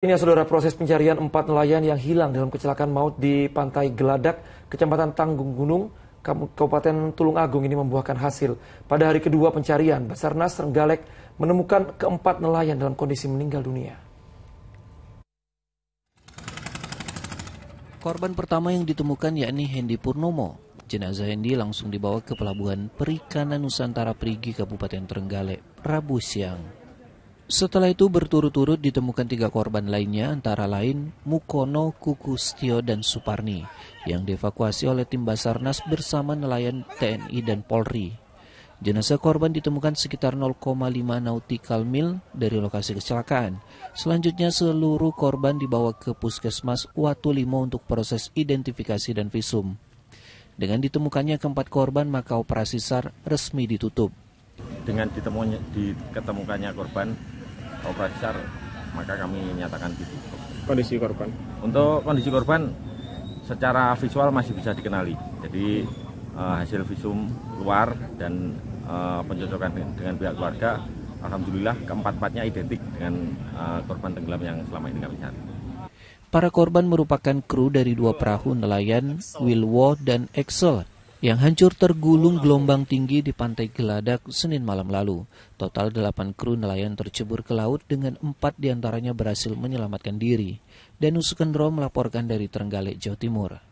Ini ya, saudara proses pencarian empat nelayan yang hilang dalam kecelakaan maut di Pantai Geladak, Kecamatan Tanggung Gunung, Kabupaten Tulung Agung ini membuahkan hasil. Pada hari kedua pencarian, Basarnas Renggalek menemukan keempat nelayan dalam kondisi meninggal dunia. Korban pertama yang ditemukan yakni Hendi Purnomo. Jenazah Hendi langsung dibawa ke Pelabuhan Perikanan Nusantara Perigi, Kabupaten Trenggalek, Rabu siang. Setelah itu berturut-turut ditemukan tiga korban lainnya antara lain Mukono, Kukustio, dan Suparni yang dievakuasi oleh tim Basarnas bersama nelayan TNI dan Polri. Jenazah korban ditemukan sekitar 0,5 nautical mil dari lokasi kecelakaan. Selanjutnya seluruh korban dibawa ke puskesmas Watulimo untuk proses identifikasi dan visum. Dengan ditemukannya keempat korban maka operasi SAR resmi ditutup. Dengan ditemukannya, diketemukannya korban, operasi SAR maka kami nyatakan gitu kondisi korban untuk kondisi korban secara visual masih bisa dikenali jadi uh, hasil visum luar dan uh, pencocokan dengan, dengan pihak keluarga Alhamdulillah keempat-empatnya identik dengan uh, korban tenggelam yang selama ini kami cari. Para korban merupakan kru dari dua perahu nelayan Wilwo dan Excel yang hancur tergulung gelombang tinggi di pantai Geladak Senin malam lalu. Total delapan kru nelayan tercebur ke laut dengan empat diantaranya berhasil menyelamatkan diri. Danus Kendro melaporkan dari Trenggalek, Jawa Timur.